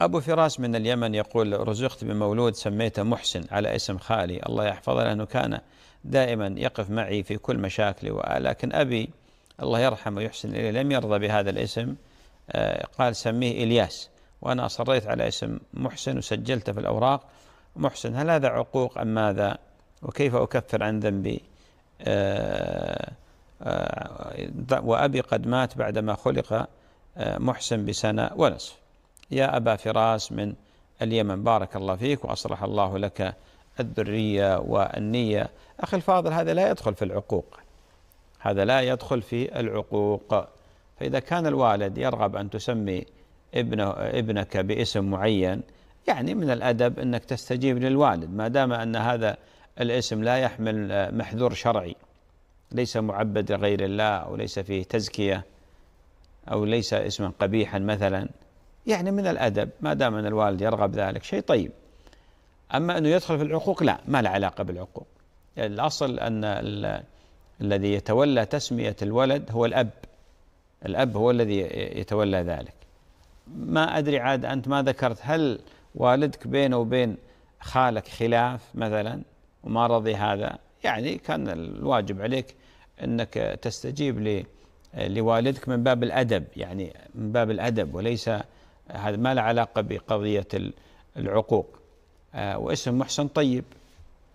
أبو فراس من اليمن يقول رزقت بمولود سميته محسن على اسم خالي الله يحفظه لأنه كان دائما يقف معي في كل مشاكلي لكن أبي الله يرحمه ويحسن إليه لم يرضى بهذا الاسم آه، قال سميه إلياس وأنا أصريت على اسم محسن وسجلته في الأوراق محسن هل هذا عقوق أم ماذا وكيف أكفر عن ذنبي آه، آه، وأبي قد مات بعدما خلق محسن بسنة ونصف يا أبا فراس من اليمن بارك الله فيك وأصلح الله لك الذرية والنية أخي الفاضل هذا لا يدخل في العقوق هذا لا يدخل في العقوق فإذا كان الوالد يرغب أن تسمي ابنه ابنك باسم معين يعني من الأدب أنك تستجيب للوالد ما دام أن هذا الاسم لا يحمل محذور شرعي ليس معبد لغير الله أو ليس فيه تزكية أو ليس اسما قبيحا مثلا يعني من الأدب ما دام أن الوالد يرغب ذلك شيء طيب أما أنه يدخل في العقوق لا ما له علاقة بالعقوق يعني الأصل أن الذي يتولى تسمية الولد هو الأب الأب هو الذي يتولى ذلك ما أدري عاد أنت ما ذكرت هل والدك بينه وبين خالك خلاف مثلا وما رضي هذا يعني كان الواجب عليك أنك تستجيب لوالدك من باب الأدب يعني من باب الأدب وليس هذا ما له علاقة بقضية العقوق آه، واسم محسن طيب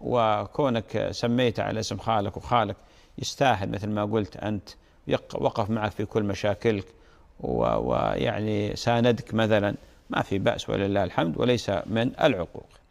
وكونك سميته على اسم خالك وخالك يستاهل مثل ما قلت أنت وقف معك في كل مشاكلك ويعني ساندك مثلا ما في بأس ولله الحمد وليس من العقوق